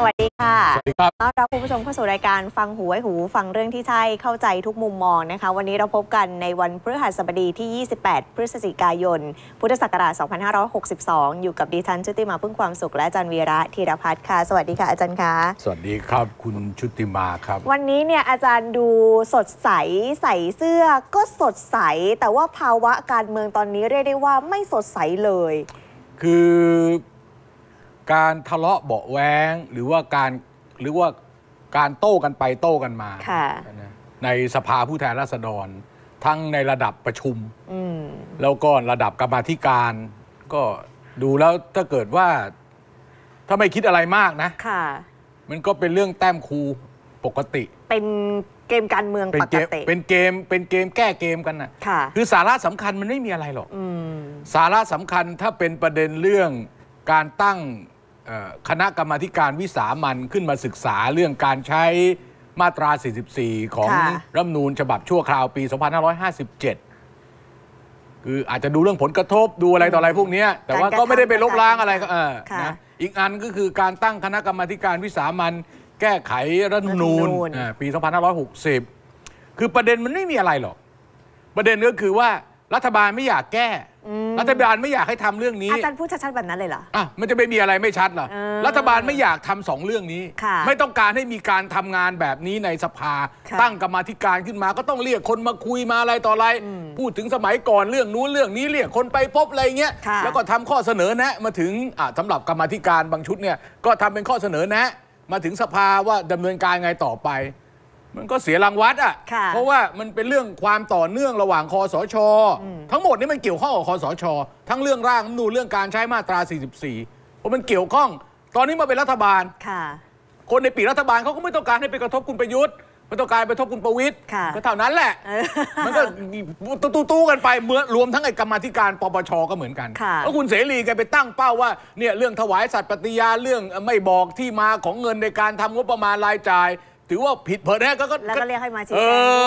สวัสดีค่ะสวัสดีครับต้อนรับคุณผู้ชมเข้าสู่รายการฟังหูไว้หูฟังเรื่องที่ใช่เข้าใจทุกมุมมองนะคะ วันนี้เราพบกันในวันพฤหัสบดีที่ 28 พฤศจิกายน พุทธศักราช 2562 อยู่กับดิฉันชุติมา พึ่งความสุขและอาจารย์วีระธีรพัฒน์ค่ะสวัสดีค่ะอาจารย์คะสวัสดีครับ คุณชุติมาครับ วันนี้เนี่ยอาจารย์ดูสดใสใส่เสื้อก็สดใส แต่ว่าภาวะการเมืองตอนนี้เรียกได้ว่าไม่สดใสเลย คือการทะเลาะเบาแวงหรือว่าการหรือว่าการโต้กันไปโต้กันมาในสภาผู้แทนราษฎร ทั้งในระดับประชุมมแล้วก็ระดับกรรมธิการ ก็ดูแล้วถ้าเกิดว่า ถ้าไม่คิดอะไรมากนะมันก็เป็นเรื่องแต้มครูปกติ เป็นเกมการเมืองปกติเป็นเกมเป็นเกมแก้เกมกันนะค่ะ คือสาระสำคัญมันไม่มีอะไรหรอกสาระสำคัญถ้าเป็นประเด็นเรื่องการตั้งคณะกรรมการวิสามันขึ้นมาศึกษาเรื่องการใช้มาตรา 44 ของรัฐมนูญ ฉบับชั่วคราวปี 2557 คืออาจจะดูเรื่องผลกระทบดูอะไรต่ออะไรพวกนี้ แต่ว่าก็ไม่ได้ไปลบล้างอะไรนะอีกอันก็คือการตั้งคณะกรรมการวิสามันแก้ไขรัฐมนูญปี 2560 คือประเด็นมันไม่มีอะไรหรอกประเด็นก็คือว่ารัฐบาลไม่อยากแก้รัฐบาลไม่อยากให้ทำเรื่องนี้ อาจารย์พูดชัดๆแบบนั้นเลยเหรออ่ะ มันจะไม่มีอะไรไม่ชัดเหรอ รัฐบาลไม่อยากทำสองเรื่องนี้ ไม่ต้องการให้มีการทำงานแบบนี้ในสภา ตั้งกรรมธิการขึ้นมาก็ต้องเรียกคนมาคุยมาอะไรต่ออะไร พูดถึงสมัยก่อนเรื่องนู้นเรื่องนี้เรียกคนไปพบอะไรเงี้ย แล้วก็ทำข้อเสนอแนะมาถึงอ่ะสำหรับกรรมธิการบางชุดเนี่ย ก็ทำเป็นข้อเสนอแนะ มาถึงสภาว่าดำเนินการไงต่อไปมันก็เสียรางวัลอ่ะ่ะเพราะว่ามันเป็นเรื่องความต่อเนื่องระหว่างคอสชอทั้งหมดนี้มันเกี่ยวข้องกับคอสชทั้งเรื่องร่างนูเรื่องการใช้มาตรา 44 เพราะมันเกี่ยวข้อง ตอนนี้มาเป็นรัฐบาลค่ะ คนในปีรัฐบาลเขาก็ไม่ต้องการให้ไปกระทบคุณประยุทธ์ไม่ต้องการไปกระทบคุณประวิตย์ก็เท่านั้นแหละ มันก็ตู้ๆกันไปเมื่อรวมทั้งไอ้กรรมธิการปปชก็เหมือนกันแล้วคุณเสรีแกไปตั้งเป้าว่าเนี่ยเรื่องถวายสัตย์ปฏิญาเรื่องไม่บอกที่มาของเงินในการทำงบประมาณรายจ่ายถือว่าผิดเพผยนะก็แล้วก็เรียกให้มาชี้แจ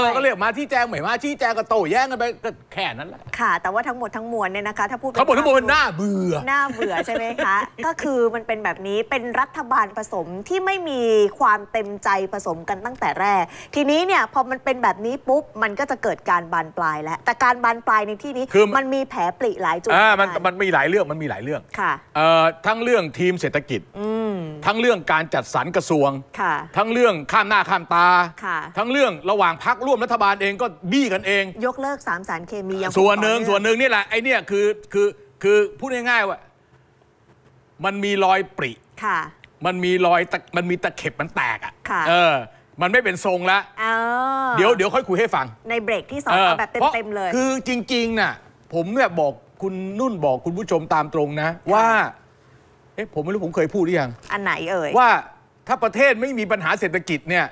งก็เรียกมาชี้แจงหม่มาชี้แจงก็โตแย้งกันไปก็แค่นั้นแหละค่ะ แต่ว่าทั้งหมดทั้งมวลเนี่ยนะคะ ถ้าพูดทั้งหมดทั้งมวลน่าเบื่อน่าเบื่อใช่ไหมคะก็คือมันเป็นแบบนี้เป็นรัฐบาลผสมที่ไม่มีความเต็มใจผสมกันตั้งแต่แรก ทีนี้เนี่ยพอมันเป็นแบบนี้ปุ๊บมันก็จะเกิดการบานปลายแล้วแต่การบานปลายในที่นี้มันมีแผลปลิหลายจุดอ่ามันมันมีหลายเรื่องมันมีหลายเรื่องค่ะเอ่อทั้งเรื่องทีมเศรษฐกิจทั้งเรื่องการจัดสรรกระทรวงทั้งเรื่องข้ามหน้าข้ามตาทั้งเรื่องระหว่างพักร่วมรัฐบาลเองก็บี้กันเอง ยกเลิกสามสารเคมียังส่วนหนึ่งส่วนหนึ่งนี่แหละไอ้นี่คือคือคือพูดง่ายๆว่ามันมีรอยปริค่ะ มันมีรอยมันมีตะเข็บ มันแตกอ่ะเออ มันไม่เป็นทรงละเดี๋ยวเดี๋ยวค่อยคุยให้ฟัง ในเบรกที่สองแบบเต็มมเลยคือจริง ๆน่ะผมเนี่ยบอกคุณนุ่นบอกคุณผู้ชมตามตรงนะ ว่า เอ๊ะผมไม่รู้ผมเคยพูดหรือยังอันไหนเอ่ยว่าถ้าประเทศไม่มีปัญหาเศรษฐกิจเนี่ย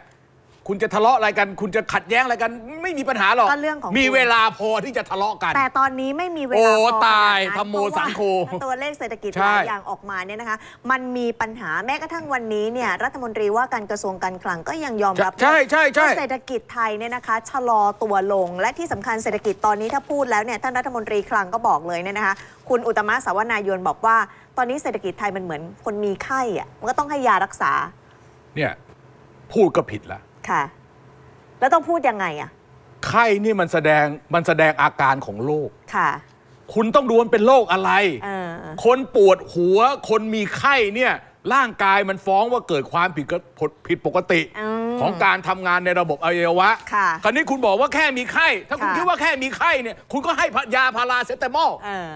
คุณจะทะเลาะอะไรกัน คุณจะขัดแย้งอะไรกัน ไม่มีปัญหาหรอกเรื่องของมีเวลาพอที่จะทะเลาะกัน แต่ตอนนี้ไม่มีเวลาพอตายทำมโมสังโคตัวเลขเศรษฐกิจหลายอย่างออกมาเนี่ยนะคะ มันมีปัญหาแม้กระทั่งวันนี้เนี่ยรัฐมนตรีว่าการกระทรวงการคลังก็ยังยอมรับใช่ใช่ใช่ว่าเศรษฐกิจไทยเนี่ยนะคะชะลอตัวลง และที่สำคัญเศรษฐกิจตอนนี้ถ้าพูดแล้วเนี่ยท่านรัฐมนตรีคลังก็บอกเลยเนี่ยนะคะ คุณอุตมะสาวนายนบอกว่า ตอนนี้เศรษฐกิจไทยมันเหมือนคนมีไข้อะมันก็ต้องให้ยารักษาเนี่ย พูดก็ผิดละ ค่ะ แล้วต้องพูดยังไงอ่ะ ไข้นี่มันแสดง มันแสดงอาการของโรค ค่ะ คุณต้องดูมันเป็นโรคอะไร คนปวดหัว คนมีไข้เนี่ย ร่างกายมันฟ้องว่าเกิดความผิดผิดปกติของการทำงานในระบบอวัยวะคราวนี้คุณบอกว่าแค่มีไข้ ถ้าคุณคิดว่าแค่มีไข้เนี่ย คุณก็ให้ยาพาราเซตามอล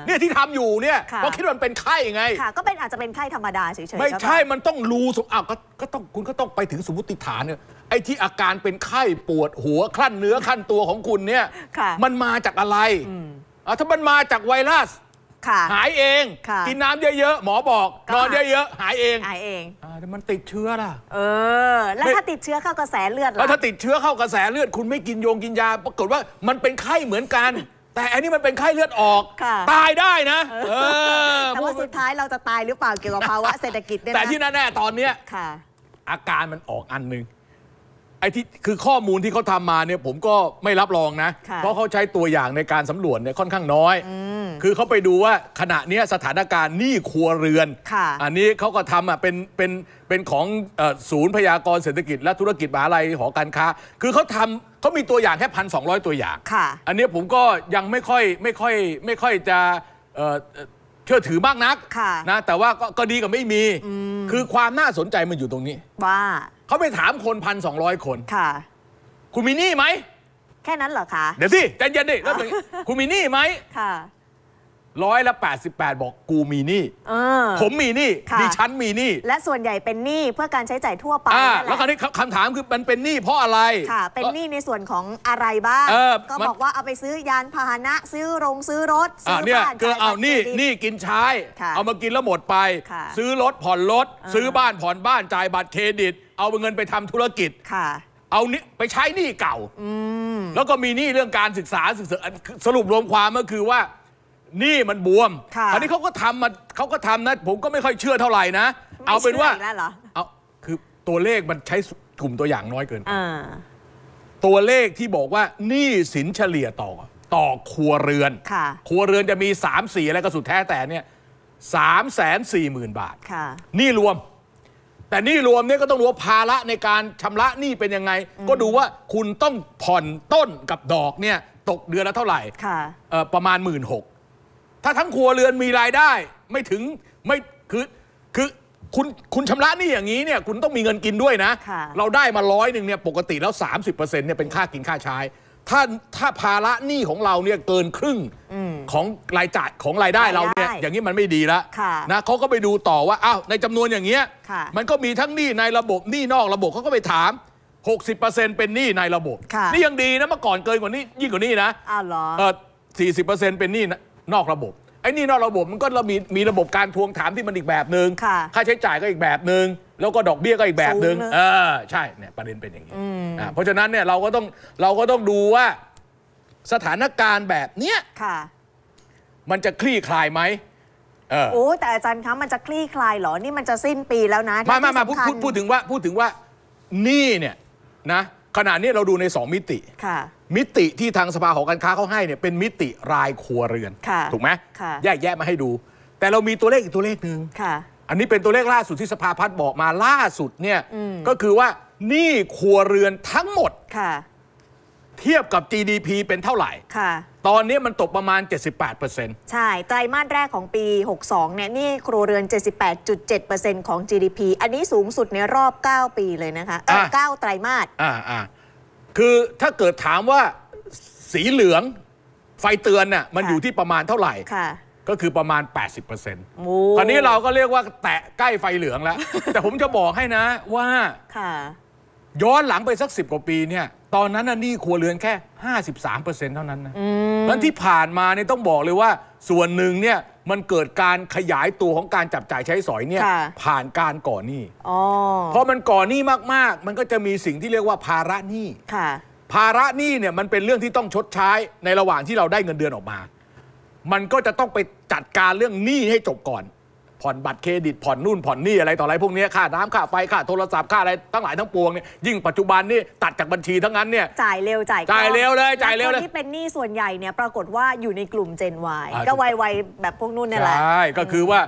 เนี่ยที่ทำอยู่เนี่ยเพราะคิดว่ามันเป็นไข้ไง ก็เป็นอาจจะเป็นไข้ธรรมดาเฉยๆไม่ใช่ มันต้องรู้สมอ้าวก็ต้องคุณก็ต้องไปถึงสมมติฐานเนี่ยไอ้ที่อาการเป็นไข้ปวดหัวคลั่นเนื้อคลั่นตัวของคุณเนี่ย มันมาจากอะไร ถ้ามันมาจากไวรัสหายเอง กินน้ำเยอะๆหมอบอกนอนเยอะๆหายเองหายเองแต่มันติดเชื้อล่ะ เออ แล้วถ้าติดเชื้อเข้ากระแสเลือดล่ะแล้วถ้าติดเชื้อเข้ากระแสเลือด คุณไม่กินโยงกินยา ปรากฏว่ามันเป็นไข้เหมือนกัน แต่อันนี้มันเป็นไข้เลือดออก ตายได้นะแต่ว่าสุดท้ายเราจะตายหรือเปล่าเกี่ยวกับภาวะเศรษฐกิจเนี่ยแต่ที่แน่ๆตอนเนี้ยค่ะ อาการมันออกอันหนึ่งไอ้ที่คือข้อมูลที่เขาทำมาเนี่ยผมก็ไม่รับรองนะ เพราะเขาใช้ตัวอย่างในการสำรวจเนี่ยค่อนข้างน้อย คือเขาไปดูว่าขณะนี้สถานการณ์หนี้ครัวเรือนอันนี้เขาก็ทำอ่ะเป็นเป็นเป็นของศูนย์พยากรเศรษฐกิจและธุรกิจมหาลัยหอการค้าคือเขาทำเขามีตัวอย่างแค่พันสองตัวอย่างอันนี้ผมก็ยังไม่ค่อยไม่ค่อยไม่ค่อยจะเชื่อถือมากนักนะแต่ว่าก็ดีกับไม่มีคือความน่าสนใจมันอยู่ตรงนี้ว่าเขาไปถามคนพันสองร้อยคน ค่ะ คุณมีหนี้ไหม แค่นั้นเหรอคะ เดี๋ยวสิใจเย็นดิ แล้วคุณมีหนี้ไหม ค่ะร้อยละ88 บอกกูมีหนี้ผมมีหนี้ดิฉันมีหนี้และส่วนใหญ่เป็นหนี้เพื่อการใช้จ่ายทั่วไปแล้วคราวนี้คำถามคือมันเป็นหนี้เพราะอะไรค่ะ เป็นหนี้ในส่วนของอะไรบ้างก็บอกว่าเอาไปซื้อยานพาหนะซื้อโรงซื้อรถซื้อบ้านเจ่ยเอานี่นี่กินใช้เอามากินแล้วหมดไปซื้อรถผ่อนรถซื้อบ้านผ่อนบ้านจ่ายบัตรเครดิต เอาเงินไปทำธุรกิจค่ะ เอานี้ไปใช้หนี้เก่าอแล้วก็มีหนี้เรื่องการศึกษาศึกษา สรุปรวมความก็คือว่านี่มันบวม อันนี้เขาก็ทำมาเขาก็ทำนะ ผมก็ไม่ค่อยเชื่อเท่าไหร่นะ เอาเป็นว่า เอาคือตัวเลขมันใช้กลุ่มตัวอย่างน้อยเกินอตัวเลขที่บอกว่านี่สินเฉลี่ยต่อต่อครัวเรือนครัวเรือนจะมีสสามี่อะไรก็สุดแท้แต่เนี่ยสามแสนสี่หมื่นบาท นี่รวม แต่นี่รวมเนี่ยก็ต้องรู้ว่าภาระในการชำระหนี้เป็นยังไง ก็ดูว่าคุณต้องผ่อนต้นกับดอกเนี่ย ตกเดือนละเท่าไหร่ ประมาณหมื่นหกถ้าทั้งครัวเรือนมีรายได้ ไม่ถึงไม่คือคือ คุณคุณชำระหนี่อย่างนี้เนี่ย คุณต้องมีเงินกินด้วยนะะเราได้มาร้อยหนึ่งเนี่ยปกติแล้ว 30%เนี่ยเป็นค่ากินค่าใช้ ถ้าถ้าภาระหนี้ของเราเนี่ยเกินครึ่งอของรายจ่ายของรายได้เราเนี่ยอย่างนี้มันไม่ดีละะนะเขาก็ไปดูต่อว่าอ้าวในจำนวนอย่างเงี้ยมันก็มีทั้งหนี้ในระบบหนี้นอกระบบเขาก็ไปถาม60%เป็นหนี้ในระบบะนี่ยังดีนะเมื่อก่อนเกินกว่านี้ยิ่งกว่านี้นะอ้าวเหรอเออ40%เป็นหนี้นอกระบบไอ้นี่นอกระบบ มันก็เรา มีมีระบบการทวงถามที่มันอีกแบบหนึง่งค่าใช้จ่ายก็อีกแบบหนึง่ง แล้วก็ดอกเบี้ยก็อีกแบบหนึง่งเออใช่เนี่ยประเด็นเป็นอย่างนี้เพราะฉะนั้นเนี่ยเราก็ต้องเราก็ต้องดูว่าสถานการณ์แบบเนี้ยมันจะคลี่คลายไหมโอ้แต่อาจารย์คะมันจะคลี่คลายเหรอนี่มันจะสิ้นปีแล้วนะมามามาพูดพูดถึงว่าพูดถึงว่านี่เนี่ยนะขณะนี้เราดูใน 2 มิติมิติที่ทางสภาหอการค้าเขาให้เนี่ยเป็นมิติรายครัวเรือน ถูกไหม แยกแยะมาให้ดู แต่เรามีตัวเลขอีกตัวเลขหนึ่งอันนี้เป็นตัวเลขล่าสุดที่สภาพัฒน์บอกมาล่าสุดเนี่ยก็คือว่านี่ครัวเรือนทั้งหมดเทียบกับ GDP เป็นเท่าไหร่ตอนนี้มันตกประมาณ 78%ใช่ ไตรมาสแรกของปี 62 เนี่ยนี่ครัวเรือน 78.7%ของ GDP อันนี้สูงสุดในรอบ 9 ปีเลยนะคะะ9ไตรมาสอ่าอ่าคือถ้าเกิดถามว่าสีเหลืองไฟเตือนน่ะ มันอยู่ที่ประมาณเท่าไหร่ ก็คือประมาณ 80%อร์ตอนนี้เราก็เรียกว่า แตะใกล้ไฟเหลืองแล้ว แต่ผมจะบอกให้นะว่าย้อนหลังไปสักสิบกว่าปีเนี่ยตอนนั้นนี่ครัวเรือนแค่ 53%เเท่านั้นนะนั้นที่ผ่านมาเนี่ยต้องบอกเลยว่า ส่วนหนึ่งเนี่ยมันเกิดการขยายตัวของการจับจ่ายใช้สอยเนี่ย ผ่านการก่อหนี้พอมันก่อหนี้มากๆ มันก็จะมีสิ่งที่เรียกว่าภาระหนี้ภาระหนี้เนี่ยมันเป็นเรื่องที่ต้องชดใช้ในระหว่างที่เราได้เงินเดือนออกมา มันก็จะต้องไปจัดการเรื่องหนี้ให้จบก่อนผ่อนบัตรเครดิตผ่อนนู่นผ่อนนี่อะไร ต่ออะไรพวกนี้ค่าน้ำค่าไฟค่าโทรศัพท์ค่าอะไรตั้งหลายทั้งปวงเนี่ยยิ่งปัจจุบันนี่ตัดจากบัญชีทั้งนั้นเนี่ยจ่ายเร็ว จ่ายจ่ายเร็วเลยจ่ายเร็วเลยที่เป็นหนี้ส่วนใหญ่เนี่ย ปรากฏว่าอยู่ในกลุ่มเจนวายก็วัยวัยแบบพวกนู่นนี่แหละใช่ ก็คือว่า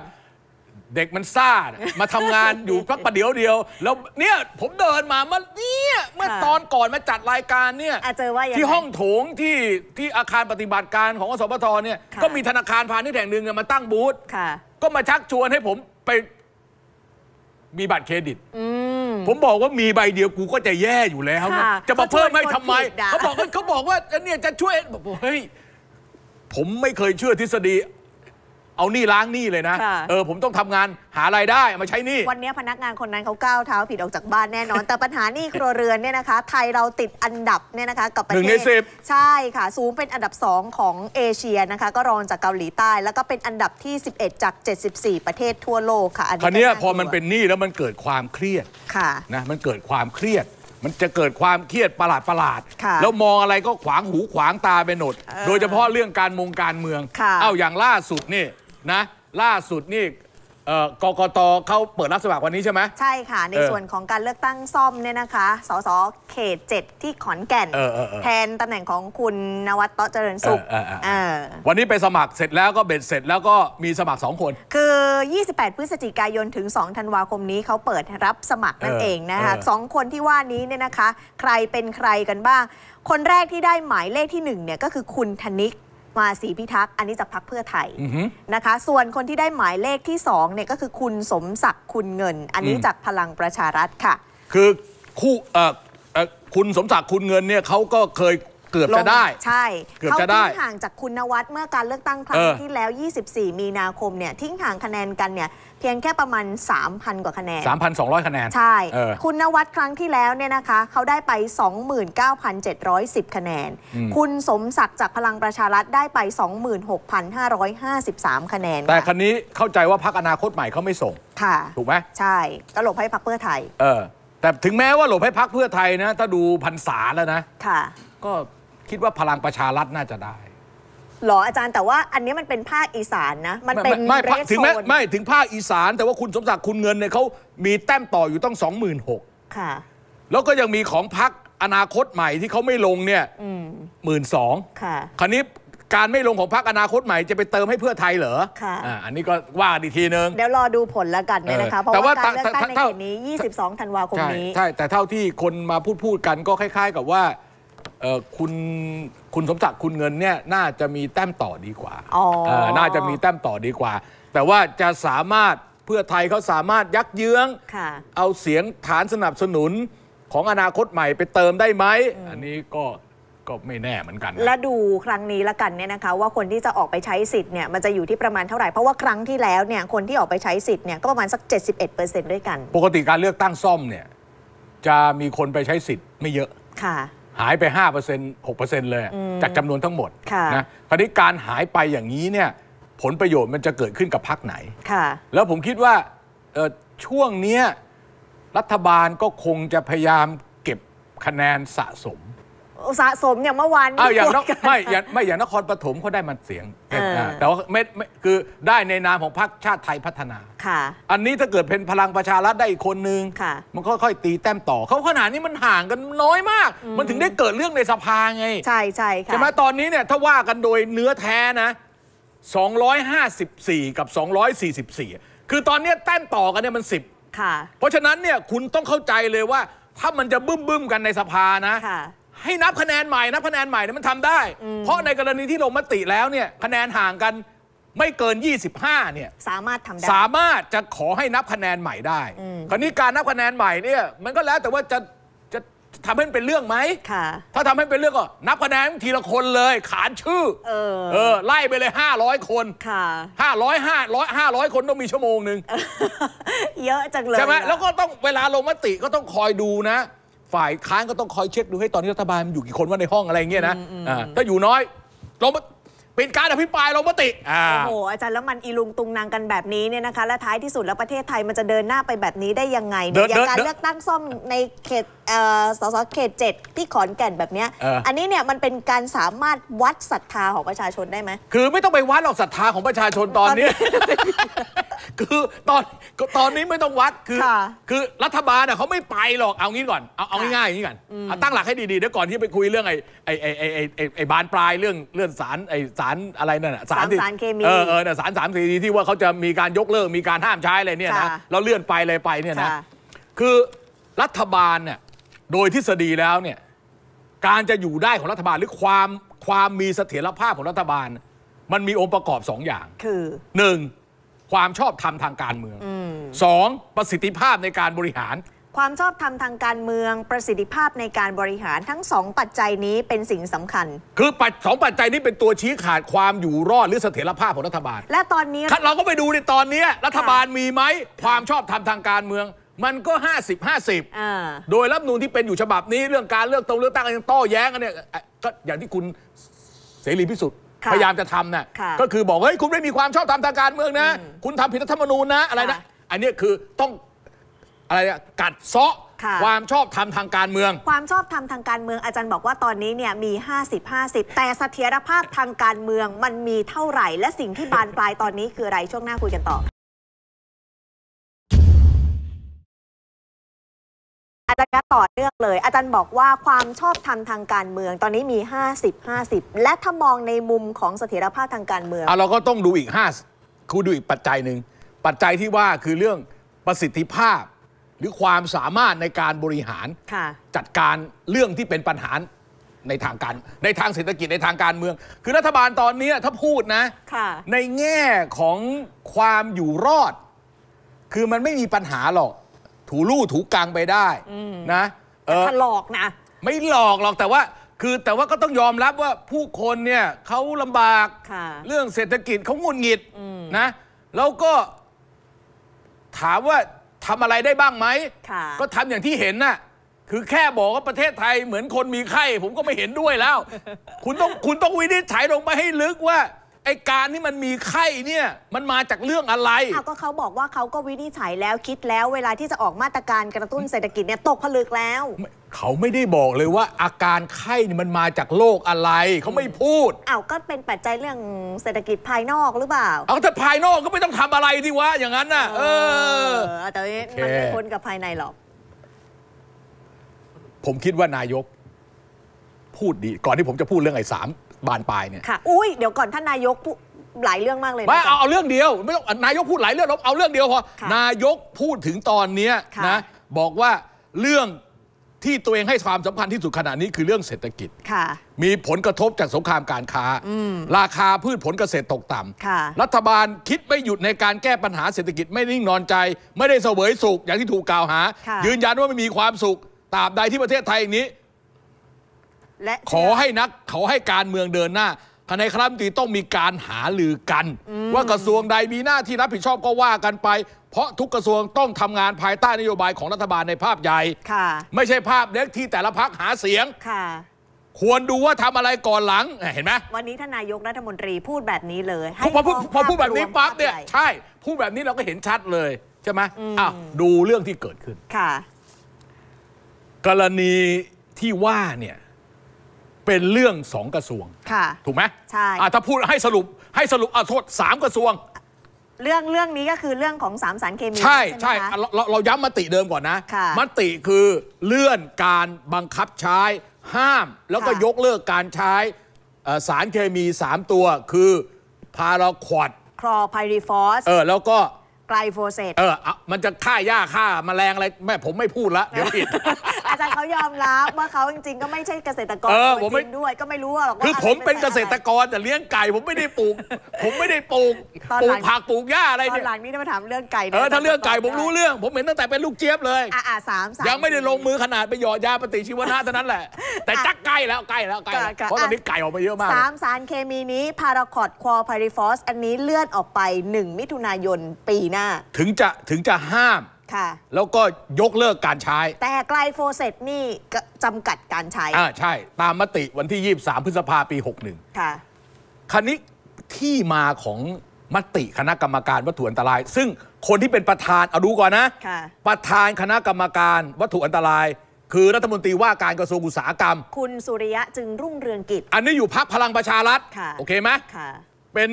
เด็กมันซ่ามาทำงานอยู่พักประเดี๋ยวเดียวแล้วเนี่ยผมเดินมาเมื่อเนี่ยเมื่อตอนก่อนมาจัดรายการเนี่ยที่ห้องโถงที่ที่อาคารปฏิบัติการของอสมทเนี่ยก็มีธนาคารพาณิชย์แห่งหนึ่งมาตั้งบูธก็มาชักชวนให้ผม ไป มีบัตรเครดิตผมบอกว่ามีใบเดียวกูก็จะแย่อยู่แล้วะจะมาเพิ่มให้ทำไมเขาเขาบอกว่าเขาบอกว่าเนี่ยจะช่วยบอกเฮ้ยผมไม่เคยเชื่อทฤษฎีเอานี่ล้างนี่เลยนะะเออผมต้องทำงานหารายได้มาใช้นี่ วันนี้พนักงานคนนั้นเขาก้าวเท้า ผิดออกจากบ้านแน่นอน แต่ปัญหานี่ครัวเรือนเนี่ยนะคะไทยเราติดอันดับเนี่ยนะคะกับประเทศใช่ค่ะ สูงเป็นอันดับ 2 ของเอเชียนะคะ ก็รองจากเกาหลีใต้ แล้วก็เป็นอันดับที่ 11 จาก 74 ประเทศทั่วโลกค่ะอันนี้พอมันเป็นนี่แล้วมันเกิดความเครียดะนะมันเกิดความเครียด มันจะเกิดความเครียดประหลาดประหลาดแล้วมองอะไรก็ขวางหูขวางตาไปหนดโดยเฉพาะเรื่องการมงการเมืองเอ้าอย่างล่าสุดนี่นะล่าสุดนี่กกตเขาเปิดรับสมัครวันนี้ใช่ไหมใช่ค่ะ ในส่วนของการเลือกตั้งซ่อมเนี่ยนะคะสสเขต7ที่ขอนแก่น แทนตำแหน่งของคุณนวัตเตเจริญสุขวันนี้ไปสมัครเสร็จแล้วก็เบ็ดเสร็จแล้วก็มีสมัคร 2 คน คือ 28 พฤศจิกายนถึง 2 ธันวาคมนี้เขาเปิดรับสมัครนั่นเองนะคะสองคนที่ว่านี้เนี่ยนะคะ ใครเป็นใครกันบ้าง คนแรกที่ได้หมายเลขที่1เนี่ยก็คือคุณธนิกมาสีพิทักษ์อันนี้จากพักเพื่อไทยนะคะ ส่วนคนที่ได้หมายเลขที่2เนี่ยก็คือคุณสมศักดิ์คุณเงิน อันนี้จากพลังประชารัฐค่ะ คือคู่คุณสมศักดิ์คุณเงินเนี่ยเขาก็เคยเกือบจะได้ ใช่เกือบจะได้ทิ้งห่างจากคุณนวัตเมื่อการเลือกตั้งครั้งที่แล้ว 24 มีนาคมเนี่ยทิ้งห่างคะแนนกันเนี่ยเพียงแค่ประมาณ 3,000 กว่าคะแนน 3,200 คะแนนใช่คุณนวัตครั้งที่แล้วเนี่ยนะคะ เขาได้ไป 29,710 คะแนน คุณสมศักดิ์จากพลังประชารัฐได้ไป 26,553 คะแนนแต่ครังนี้เข้าใจว่าพักอนาคตใหม่เขาไม่ส่ง ค่ะถูกไหมใช่ก็หลบให้พักเพื่อไทย เออแต่ถึงแม้ว่าหลบให้พักเพื่อไทยนะถ้าดูพรรษาแล้วนะ ค่ะก็คิดว่าพลังประชารัฐน่าจะได้หรออาจารย์แต่ว่าอันนี้มันเป็นภาคอีสานนะ มันเป็นไม่ไม่ถึงแม้ไม่ถึงภาคอีสาน แต่ว่าคุณสมศักดิ์คุณเงินเนี่ยเขามีแต้มต่ออยู่ต้องสองหมื่นหกค่ะ แล้วก็ยังมีของพักอนาคตใหม่ที่เขาไม่ลงเนี่ยหมื่นสองค่ะคราวนี้ การไม่ลงของพรรคอนาคตใหม่จะไปเติมให้เพื่อไทยเหรอค่ะอันนี้ก็ว่าดีทีนึงเดี๋ยวรอดูผลแล้วกันเนี่ยนะคะเพราะว่าการเลือกตั้งในเขตนี้ 22 ธันวาคมนี้ใช่แต่เท่าที่คนมาพูดพูดกันก็คล้าย ๆ กับว่าคุณคุณสมศักดิ์คุณเงินเนี่ยน่าจะมีแต้มต่อดีกว่า น่าจะมีแต้มต่อดีกว่า แต่ว่าจะสามารถเพื่อไทยเขาสามารถยักเยื้องเอาเสียงฐานสนับสนุนของอนาคตใหม่ไปเติมได้ไหม อันนี้ก็ ก็ไม่แน่เหมือนกัน และดูครั้งนี้ละกันเนี่ยนะคะว่าคนที่จะออกไปใช้สิทธิ์เนี่ยมันจะอยู่ที่ประมาณเท่าไหร่ เพราะว่าครั้งที่แล้วเนี่ยคนที่ออกไปใช้สิทธิ์เนี่ยก็ประมาณสัก71%ด้วยกัน ปกติการเลือกตั้งซ่อมเนี่ยจะมีคนไปใช้สิทธิ์ไม่เยอะค่ะหายไป5% 6%เลยจากจำนวนทั้งหมดนะคราวนี้การหายไปอย่างนี้เนี่ยผลประโยชน์มันจะเกิดขึ้นกับพักไหน แล้วผมคิดว่าช่วงนี้รัฐบาลก็คงจะพยายามเก็บคะแนนสะสมสะสมอย่างเมื่อวานอ้าวอย่างไม่อย่างไม่ อย่างนครปฐมเขาได้มันเสียง แต่ว่าไม่ไม่คือได้ในนามของพรรคชาติไทยพัฒนา ค่ะ อันนี้ถ้าเกิดเป็นพลังประชารัฐได้อีกคนนึง มันค่อยๆ ตีแต้มต่อเขาขนาดนี้มันห่างกันน้อยมาก มันถึงได้เกิดเรื่องในสภาไง ใช่ใช่ค่ะใช่ไหมตอนนี้เนี่ย ถ้าว่ากันโดยเนื้อแท้นะ254กับ244คือตอนนี้แต้มต่อกันเนี่ยมัน10ค่ะ เพราะฉะนั้นเนี่ยคุณต้องเข้าใจเลยว่า ถ้ามันจะบึ้มบึ้มกันในสภานะให้นับคะแนนใหม่นับคะแนนใหม่เนี่ยมันทำได้ เพราะในกรณีที่ลงมติแล้วเนี่ยคะแนนห่างกันไม่เกิน 25เนี่ย สามารถทำได้ สามารถจะขอให้นับคะแนนใหม่ได้คราวนี้การนับคะแนนใหม่เนี่ย มันก็แล้วแต่ว่าจะจะทำให้เป็นเรื่องไหมถ้าทำให้เป็นเรื่องก็นับคะแนนทีละคนเลย ขานชื่อเออ เออไล่ไปเลย 500 คนค่ะห้าร้อยห้าร้อยห้าร้อยคนต้องมีชั่วโมงหนึ่งเยอะจังเลยใช่ไหมแล้วก็ต้องเวลาลงมติก็ต้องคอยดูนะฝ่ายค้านก็ต้องคอยเช็คดูให้ตอนนี้รัฐบาลมันอยู่กี่คนว่าในห้องอะไรเงี้ยนะ ถ้าอยู่น้อยลงมาเป็นการอภิปรายลงมติโอ้โหอาจารย์แล้วมันอีลุงตุงนางกันแบบนี้เนี่ยนะคะและท้ายที่สุดแล้วประเทศไทยมันจะเดินหน้าไปแบบนี้ได้ยังไงเนี่ยการเลือกตั้งซ่อมในเขตสสเขตเจ็ดที่ขอนแก่นแบบเนี้ยอันนี้เนี่ยมันเป็นการสามารถวัดศรัทธาของประชาชนได้ไหมคือไม่ต้องไปวัดหรอกศรัทธาของประชาชนตอนนี้คือตอนตอนนี้ไม่ต้องวัดคือ คือรัฐบาลเขาไม่ไปหรอกเอางี้ก่อนเอาเอาง่ายๆอย่างนี้ก่อนตั้งหลักให้ดีๆเดี๋ยวก่อนที่ไปคุยเรื่องไอ้ไอ้ไอ้ไอ้ไอ้บานปลายเรื่องเลื่อนสารไอ้สาารอะไรนั่นสารสารเคมีเออเออสารสารเคมีที่ว่าเขาจะมีการยกเลิกมีการห้ามใช้อะไรเนี่ยนะเราเลื่อนไปเลยไปเนี่ยนะคือรัฐบาลเนี่ยโดยทฤษฎีแล้วเนี่ยการจะอยู่ได้ของรัฐบาลหรือความความมีเสถียรภาพของรัฐบาล มันมีองค์ประกอบสองอย่างคือหนึ่งความชอบธรรมทางการเมืองสองประสิทธิภาพในการบริหารความชอบธรรมทางการเมืองประสิทธิภาพในการบริหารทั้งสองปัจจัยนี้เป็นสิ่งสำคัญ คือปัจสองปัจจัยนี้เป็นตัวชี้ขาดความอยู่รอดหรือเสถียรภาพของรัฐบาล และตอนนี้เราก็ไปดูในตอนนี้รัฐบาลมีไหม ความชอบธรรมทางการเมือง มันก็ 50 50 โดยรัฐนูนที่เป็นอยู่ฉบับนี้ เรื่องการเลือกตรงเลือกตั้งยังต้แย้งกันเนี่ยก็อย่างที่คุณเสรีพิสุทธิ์พยายามจะทำนะ่ะก็คือบอกเฮ้ยคุณไม่มีความชอบธรรมทางการเมืองนะ คุณทำผิดรัฐธรรมนูญนะอะไรนะอันนี้คือต้องอะไรอะกัดเซาะความชอบธรรมทางการเมือง ความชอบธรรมทางการเมือง อาจารย์บอกว่าตอนนี้เนี่ยมี50-50แต่เสถียรภาพทางการเมืองมันมีเท่าไหร่ และสิ่งที่บานปลายตอนนี้คือ อะไร ช่วงหน้าคุยกันต่อจะต่อเนื่องเลย อาจารย์บอกว่าความชอบธรรมทางการเมือง ตอนนี้มี50-50 และถ้ามองในมุมของเสถียรภาพทางการเมืองอ่ะเราก็ต้องดูอีก5คุณดูอีกปัจจัยหนึ่ง ปัจจัยที่ว่าคือเรื่องประสิทธิภาพหรือความสามารถในการบริหาร จัดการเรื่องที่เป็นปัญหาในทางการในทางเศรษฐกิจในทางการเมือง คือรัฐบาลตอนนี้ ถ้าพูดนะะในแง่ของความอยู่รอด คือมันไม่มีปัญหาหรอก ถูลู่ถูกลางไปได้นะแต่ถลอกนะ ไม่หลอกหรอก แต่ว่า คือแต่ว่าก็ต้องยอมรับว่าผู้คนเนี่ยเขาลำบาก เรื่องเศรษฐกิจเขางุดหงิดนะ แล้วก็ถามว่าทำอะไรได้บ้างไหมก็ทำอย่างที่เห็นน่ะ คือแค่บอกว่าประเทศไทยเหมือนคนมีไข้ผมก็ไม่เห็นด้วยแล้ว คุณต้องคุณต้องวินิจฉัยลงไปให้ลึกว่าไอ้การที่มันมีไข้เนี่ยมันมาจากเรื่องอะไรก็เขาบอกว่าเขาก็วินิจฉัยแล้วคิดแล้วเวลาที่จะออกมาตรการกระตุ้นเศรษฐกิจเนี่ยตกผลึกแล้วเขาไม่ได้บอกเลยว่า อาการไข้มันมาจากโรคอะไร เขาไม่พูดอ้าวก็เป็นปัจจัยเรื่องเศรษฐกิจภายนอกหรือเปล่าเอาแต่ภายนอกก็ไม่ต้องทำอะไรดิวะอย่างนั้นน่ะ เออแต่มันไม่พ้นกับภายในหรอกผมคิดว่านายก พูดดีก่อนที่ผมจะพูดเรื่องไอ้สามบานปลายเนี่ยค่ะอุ้ยเดี๋ยวก่อนท่านนายกหลายเรื่องมากเลยไม่เอาเอาเรื่องเดียวไม่ต้องนายกพูดหลายเรื่องเราเอาเรื่องเดียวพอนายกพูดถึงตอนเนี้ยนะบอกว่าเรื่องที่ตัวเองให้ความสำคัญที่สุดขณะนี้คือเรื่องเศรษฐกิจ มีผลกระทบจากสงครามการค้า ราคาพืชผลเกษตรตกต่ำ รัฐบาลคิดไม่หยุดในการแก้ปัญหาเศรษฐกิจ ไม่นิ่งนอนใจ ไม่ได้เสวยสุขอย่างที่ถูกกล่าวหา ยืนยันว่าไม่มีความสุข ตราบใดที่ประเทศไทยนี้ และขอให้นักขอให้การเมืองเดินหน้าคณะครัฐมนตรีต้องมีการหาลือกัน ว่ากระทรวงใดมีหน้าที่รับผิดชอบก็ว่ากันไป เพราะทุกกระทรวงต้องทำงานภายใต้นโยบายของรัฐบาลในภาพใหญ่ไม่ใช่ภาพเล็กที่แต่ละพักหาเสียง ค่ะ ควรดูว่าทำอะไรก่อนหลัง เห็นไหมวันนี้ท่านนายกรัฐมนตรีพูดแบบนี้เลย พอพูดพอพูดแบบนี้ปั๊บเนี่ยใช่พูดแบบนี้เราก็เห็นชัดเลยใช่ไหมอ้าวดูเรื่องที่เกิดขึ้นค่ะ กรณีที่ว่าเนี่ยเป็นเรื่องสองกระทรวง ค่ะ ถูกไหมใช่อ่ถ้าพูดให้สรุปให้สรุปอ่โทษสามกระทรวง เรื่องเรื่องนี้ก็คือเรื่องของสามสารเคมี ใช่ใช่ เราเราย้ำมติเดิมก่อนนะะมติคือเลื่อนการบังคับใช้ห้าม แล้วก็ยกเลิกการใช้ สารเคมี 3 ตัว คือ พาราควอดคลอไพริฟอส เออแล้วก็ไกลโฟเซตเออมันจะฆ่าหญ้าฆ่าแมลงอะไรแม่ผมไม่พูดละเดี๋ยวผิดจารย์เขายอมรับว่าเขาจริงๆ ก็ไม่ใช่เกษตรกรเออผมไม่ด้วยก็ไม่รู้หรอกว่าคือผมเป็นเกษตรกรแต่เลี้ยงไก่ผมไม่ได้ปลูกผมไม่ได้ปลูกปลูกผักปลูกหญ้าอะไรเนี่ยหลังนี้มาถามเรื่องไก่เออถ้าเรื่องไก่ผมรู้เรื่องผมเห็นตั้งแต่เป็นลูกเจี๊ยบเลยอ่าสามสามยังไม่ได้ลงมือขนาดไปหยอดยาปฏิชีวนะเท่านั้นแหละแต่จักใกล้แล้วใกล้แล้วใกล้แล้ว่เพราะตอนนี้ไก่ออกมาเยอะมากสามสารเคมีนี้พาราคอดควอพาริฟอสอันนี้เลื่อนออกไป 1 มิถุนายนปีหน้า ถึงจะถึงจะห้ามค่ะแล้วก็ยกเลิกการใช้ แต่ไกลโฟเซตนี่จำกัดการใช้อ่าใช่ตามมติวันที่23พฤษภาปี 61ค่ะคันนี้ที่มาของมติคณะกรรมการวัตถุอันตราย ซึ่งคนที่เป็นประธาน เอาดูก่อนนะะประธานคณะกรรมการวัตถุอันตราย คือรัฐมนตรีว่าการกระทรวงอุตสาหกรรม คุณสุริยะจึงรุ่งเรืองกิจอันนี้อยู่พักพลังประชารัฐโอเคไหมเป็น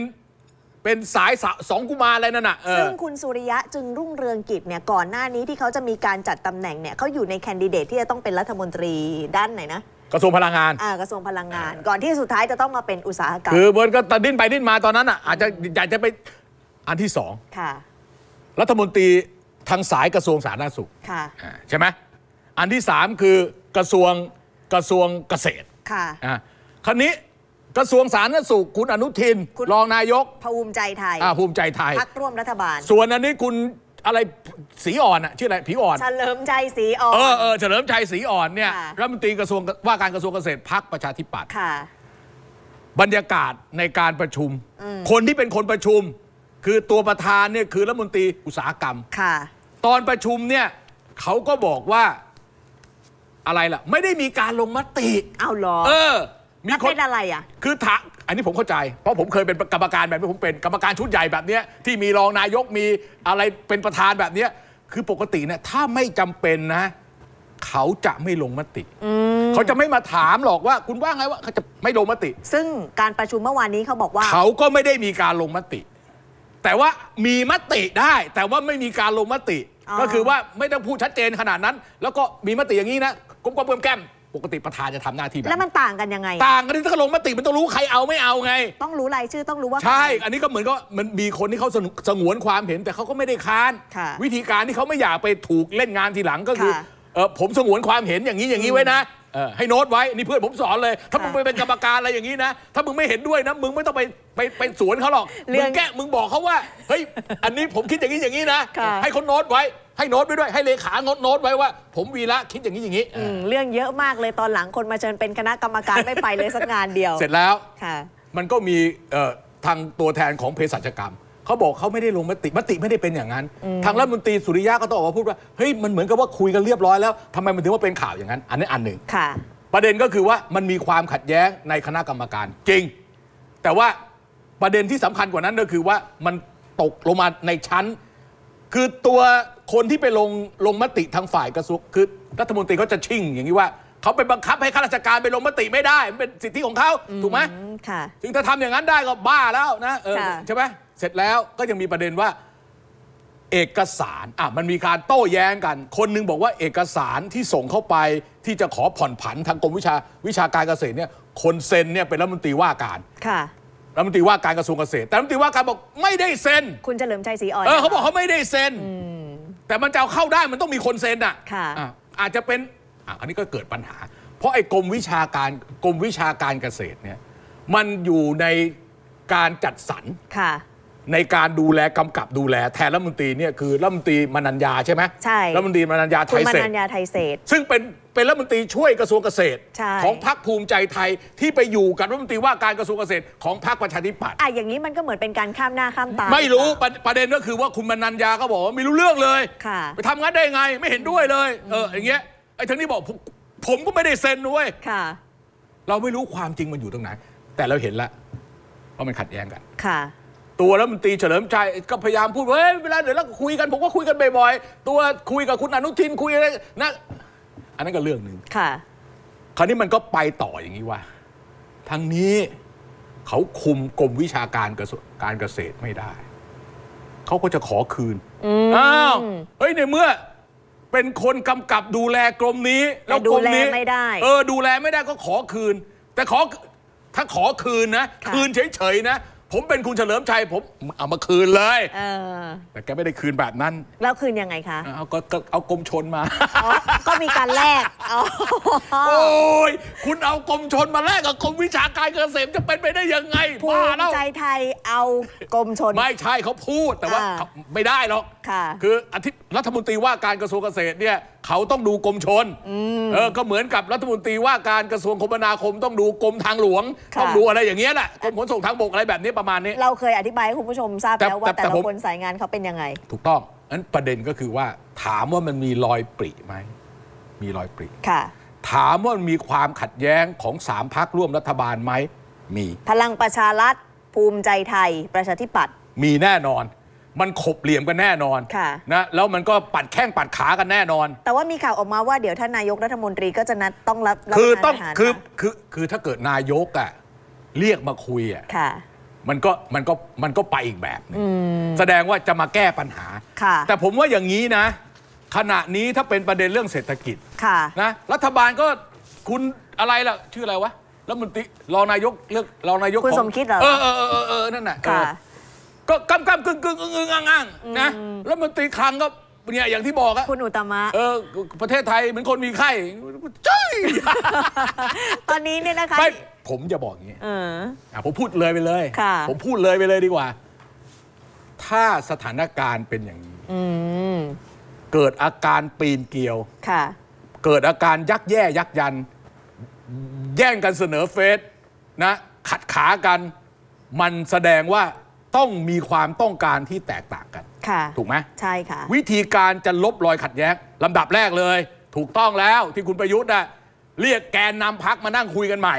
เป็นสายสสองกุมารอะไรนั่นน่ะซึ่งคุณสุริยะจึงรุ่งเรืองกิจเนี่ยก่อนหน้านี้ที่เขาจะมีการจัดตำแหน่งเนี่ยเขาอยู่ในแคนดิเดตที่จะต้องเป็นรัฐมนตรีด้านไหนนะกระทรวงพลังงานกระทรวงพลังงาน ก่อนที่สุดท้ายจะต้องมาเป็นอุตสาหกรรมคือเบิร์นก็ตัดดิ้นไปดิ้นมาตอนนั้นอ่ะอาจจะ อยากจะไป อันที่สองค่ะรัฐมนตรีทางสายกระทรวงสาธารณสุขค่ะใช่ไหมอันที่สามคือกระทรวงกระทรวงเกษตรค่ะอ่ะคราวนี้กระทรวงสาธารณสุขคุณอนุทินรองนายกภูมิใจไทยภูมิใจไทยพักร่วมรัฐบาล ส่วนอันนี้คุณอะไรสีอ่อนอะชื่ออะไรผีอ่อนเฉลิมใจสีอ่อนเออเออเฉลิมใจสีอ่อนเนี่ยรัฐมนตรีกระทรวงว่าการกระทรวงเกษตรพักประชาธิปัตย์บรรยากาศในการประชุม คนที่เป็นคนประชุม คือตัวประธานเนี่ยคือรัฐมนตรีอุตสาหกรรมค่ะ ตอนประชุมเนี่ยเขาก็บอกว่าอะไรล่ะไม่ได้มีการลงมติเอาหรอ เออมีคนเป็นอะไรอ่ะ คือถาอันนี้ผมเข้าใจเพราะผมเคยเป็นกรรมการแบบนี้ผมเป็นกรรมการชุดใหญ่แบบเนี้ยที่มีรองนายกมีอะไรเป็นประธานแบบเนี้ยคือปกติเนี่ยถ้าไม่จำเป็นนะ เขาจะไม่ลงมติเขาจะไม่มาถามหรอกว่าคุณว่าไงว่าเขาจะไม่ลงมติ ซึ่งการประชุมเมื่อวานนี้เขาบอกว่า เขาก็ไม่ได้มีการลงมติ แต่ว่ามีมติได้ แต่ว่าไม่มีการลงมติ ก็คือว่าไม่ต้องพูดชัดเจนขนาดนั้น แล้วก็มีมติอย่างนี้นะกลมๆเพิ่มแก้มปกติประธานจะทำหน้าที่แบบ แล้วมันต่างกัน ยังไง ต่างกันที่ถ้าลงมติมันต้องรู้ใครเอาไม่เอาไง ต้องรู้รายชื่อต้องรู้ว่าใช่อันนี้ก็เหมือนก็มันมีคนที่เขาสงวนความเห็นแต่เขาก็ไม่ได้ค้านวิธีการที่เขาไม่อยากไปถูกเล่นงานทีหลังก็คือเออผมสงวนความเห็นอย่างนี้อย่างนี้ไว้นะให้โน้ตไว้นี่เพื่อนผมสอนเลย ถ้ามึงไปเป็นกรรมการอะไรอย่างนี้นะถ้ามึงไม่เห็นด้วยนะมึงไม่ต้องไปไปไปสวนเขาหรอกมึงแก้มึงบอกเขาว่าเฮ้ยอันนี้ผมคิดอย่างนี้อย่างนี้นะให้เขาโน้ตไว้ให้โน้ตไว้ด้วยให้เลขา้ตโน้ตไว้ว่า ผมวีระคิดอย่างนี้อย่างนี้เรื่องเยอะมากเลยตอนหลังคนมาเชิญเป็นคณะกรรมการไม่ไปเลยสักงานเดียว เสร็จแล้วมันก็มีทางตัวแทนของเภสัชกรรมเขาบอกเขาไม่ได้ลงมติมติไม่ได้เป็นอย่างนั้น ทางรัฐมนตรีสุริยะก็ต้องออกมาพูดว่าเฮ้ยมันเหมือนกับว่าคุยกันเรียบร้อยแล้วทำไมมันถึงว่าเป็นข่าวอย่างนั้น อันนี้อันหนึ่งค่ะประเด็นก็คือว่ามันมีความขัดแย้งในคณะกรรมการ จริง แต่ว่าประเด็นที่สำคัญกว่านั้นก็คือว่ามันตกลงมาในชั้นคือตัวคนที่ไปลงลงมติทางฝ่ายกระทรวง คือรัฐมนตรีเขาจะชิ่ง อย่างนี้ว่า เขาไปบังคับให้ข้าราชการไปลงมติไม่ได้มันเป็นสิทธิของเขาถูกไหมค่ะถึงถ้าทำอย่างนั้นได้ก็บ้าแล้วนะเออใช่ไหมเสร็จแล้วก็ยังมีประเด็นว่าเอกสารอ่ะมันมีการโต้แย้งกัน คนนึงบอกว่าเอกสารที่ส่งเข้าไปที่จะขอผ่อนผันทางกรมวิชาวิชาการเกษตรเนี่ย คนเซ็นเนี่ยเป็นรัฐมนตรีว่าการ ค่ะรัฐมนตรีว่าการกระทรวงเกษตร แต่รัฐมนตรีว่าการบอกไม่ได้เซ็นคุณเฉลิมชัยศรีอ่อนเออเขาบอกเขาไม่ได้เซ็นแต่มันจะเอาเข้าได้มันต้องมีคนเซ็นอ่ะค่ะ อาจจะเป็นอันนี้ก็เกิดปัญหา เพราะไอ้กรมวิชาการกรมวิชาการเกษตรเนี่ย มันอยู่ในการจัดสรรค่ะในการดูแลกำกับดูแลแทนรัฐมนตรีเนี่ยคือรัฐมนตรีมนัญญาใช่ไหมใช่รัฐมนตรีมนัญญาไทยเศษมนัญญาไทยเศษซึ่งเป็นเป็นรัฐมนตรีช่วยกระทรวงเกษตร ของพรรคภูมิใจไทยที่ไปอยู่กับรัฐมนตรีว่าการกระทรวงเกษตรของพรรคประชาธิปัตย์อ่ะอย่างนี้มันก็เหมือนเป็นการข้ามหน้าข้ามตาไม่รู้ประเด็นก็คือว่าคุณมนัญญาก็บอกว่าไม่รู้เรื่องเลยค่ะไปทำงานได้ไงไม่เห็นด้วยเลย เอออย่างเงี้ยไอ้ทั้งนี้บอกผมก็ไม่ได้เซ็นด้วยค่ะ เราไม่รู้ความจริงมันอยู่ตรงไหน แต่เราเห็นแล้วว่ามันขัดแย้งกันค่ะตัวแล้วมันตีเฉลิมชัยก็พยายามพูดเฮ้ยเวลาเดี๋ยวเราคุยกันผมก็คุยกันบ่อยๆ ตัวคุยกับคุณอนุทินคุยอะไรนะ อันนั้นก็เรื่องหนึ่งค่ะ คราวนี้มันก็ไปต่ออย่างนี้ว่าทางนี้ เขาคุมกรมวิชาการการเกษตรไม่ได้ เขาก็จะขอคืนอ้าวเฮ้ยในเมื่อเป็นคนกำกับดูแลกรมนี้ แล้วกรมนี้ไม่ได้เออดูแลไม่ได้ก็ขอคืน แต่ขอถ้าขอคืนนะคืนเฉยๆนะผมเป็นคุณเฉลิมชัย ผมเอามาคืนเลยเออแต่แกไม่ได้คืนแบบนั้น แล้วคืนยังไงคะเอาก็เอากรมชนมาก็มีการแลกโอ้ยคุณเอากรมชนมาแลกกับกรมวิชาการเกษตรจะเป็นไปได้ยังไงผู้าิแล้ใจไทยเอากรมชนไม่ใช่เขาพูดแต่ว่าไม่ได้หรอกคคืออทิรัฐมนตรีว่าการกระทรวงเกษตรเนี่ยเขาต้องดูกรมชนเออก็เหมือนกับรัฐมนตรีว่า การกระทรวงคมนาคมต้องดูกรมทางหลวงต้องดูอะไรอย่างเงี้ยแหละกรมขนส่งทางบกอะไรแบบนี้ประประมาณนี้เราเคยอธิบายให้คุณผู้ชมทราบแล้วว่าแต่ละคนสายงานเขาเป็นยังไง ถูกต้องนั้นประเด็นก็คือว่า ถามว่ามันมีรอยปริไหมมีรอยปริค่ะ ถามว่ามีความขัดแย้งของสามพักร่วมรัฐบาลไหม มีพลังประชารัฐภูมิใจไทยประชาธิปัตย์มีแน่นอนมันขบเหลี่ยมกันแน่นอนนะแล้วมันก็ปัดแข้งปัดขากันแน่นอน แต่ว่ามีข่าวออกมาว่าเดี๋ยวท่านนายกรัฐมนตรีก็จะนัดต้องรับคือต้องคือคือคือถ้าเกิดนายกอ่ะเรียกมาคุยอ่ะมันก็มันก็มันก็ไปอีกแบบ แสดงว่าจะมาแก้ปัญหาแต่ผมว่าอย่างนี้นะ ขณะนี้ถ้าเป็นประเด็นเรื่องเศรษฐกิจะนะ รัฐบาลก็คุณอะไรล่ะ ชื่ออะไรวะแล้วมันติีรองนายกเลือกรองนายกคุณสมคิดเหรอเออเออเออเออนั่นน่ะะก็กำกำกึ่งกึ่งอึ้งอึ้งอ้างอ้างนะแล้วมันตีคลังก็เนี่ยอย่างที่บอกอะคุณอุตมะเออประเทศไทยเหมือนคนมีไข้ตอนนี้เนี่ยนะคะไม่ผมจะบอกอย่างนี้เออผมพูดเลยไปเลยผมพูดเลยไปเลยดีกว่า ถ้าสถานการณ์เป็นอย่างนี้เกิดอาการปีนเกลียว เกิดอาการยักแย่ยักยัน แย่งกันเสนอเฟซนะ ขัดขากันมันแสดงว่าต้องมีความต้องการที่แตกต่างกันถูกไหมใช่ค่ะ วิธีการจะลบรอยขัดแย้งลำดับแรกเลย ถูกต้องแล้วที่คุณประยุทธ์นะเรียกแกนนำพักมานั่งคุยกันใหม่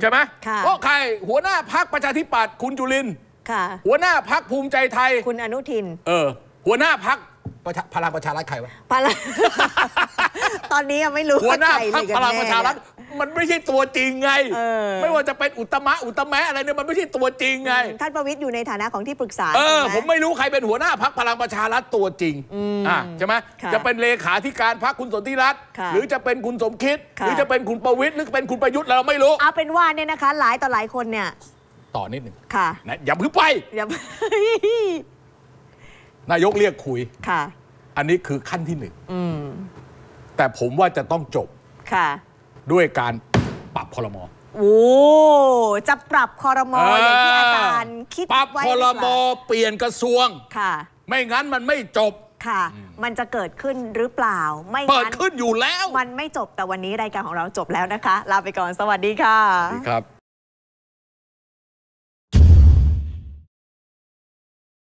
ใช่ไหมเพราะใครหัวหน้าพักประชาธิปัตย์คุณ จุลินค่ะ หัวหน้าพักภูมิใจไทย คุณอนุทินเออ หัวหน้าพักพลังประชารัฐใครวะพลังตอนนี้ยังไม่รู้หัวหน้าพักพลังประชารัฐมันไม่ใช่ตัวจริงไงไม่ว่าจะเป็นอุตมะ อุตมะอะไรเนี่ยมันไม่ใช่ตัวจริงไงท่านประวิทย์อยู่ในฐานะของที่ปรึกษา เออ ผมไม่รู้ใครเป็นหัวหน้าพักพลังประชารัฐตัวจริงอ่าใช่ไหมจะเป็นเลขาธิการพักคุณสนธิรัตน์หรือจะเป็นคุณสมคิด หรือจะเป็นคุณประวิทย์หรือเป็นคุณประยุทธ์เราไม่รู้เอาเป็นว่าเนี่ยนะคะ หลายต่อหลายคนเนี่ยต่อนิดหนึ่งค่ะนะอย่าพึ่งไปอย่านายกเรียกคุยค่ะ อันนี้คือขั้นที่หนึ่งแต่ผมว่าจะต้องจบค่ะด้วยการปรับคอรมอ โอ้ จะปรับคอรมออย่างที่อาจารย์คิดไว้ ปรับคอรมอเปลี่ยนกระทรวง ค่ะ ไม่งั้นมันไม่จบ ค่ะ มันจะเกิดขึ้นหรือเปล่าไม่เปิดขึ้นอยู่แล้ว มันไม่จบแต่วันนี้รายการของเราจบแล้วนะคะลาไปก่อน สวัสดีค่ะสวัสดีครับ